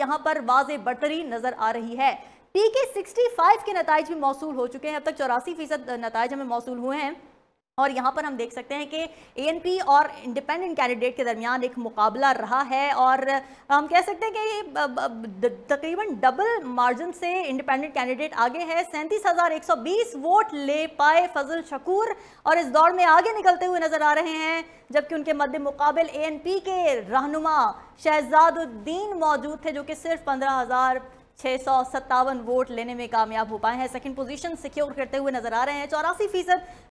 यहां पर वाज बरतरी नजर आ रही है पीके 65 सिक्सटी फाइव के नतज भी मौसू हो चुके हैं अब तक चौरासी फीसद नतज हमें मौसू हुए हैं और यहाँ पर हम देख सकते हैं कि एएनपी और इंडिपेंडेंट कैंडिडेट के दरमियान एक मुकाबला रहा है और हम कह सकते हैं कि तकरीबन डबल मार्जिन से इंडिपेंडेंट कैंडिडेट आगे है सैंतीस वोट ले पाए फजल शकूर और इस दौड़ में आगे निकलते हुए नजर आ रहे हैं जबकि उनके मध्य मुकाबल ए के रहनुमा शहजादुद्दीन मौजूद थे जो कि सिर्फ पंद्रह हजार छः वोट लेने में कामयाब हो पाए हैं सेकंड पोजीशन सिक्योर करते हुए नजर आ रहे हैं चौरासी फीसद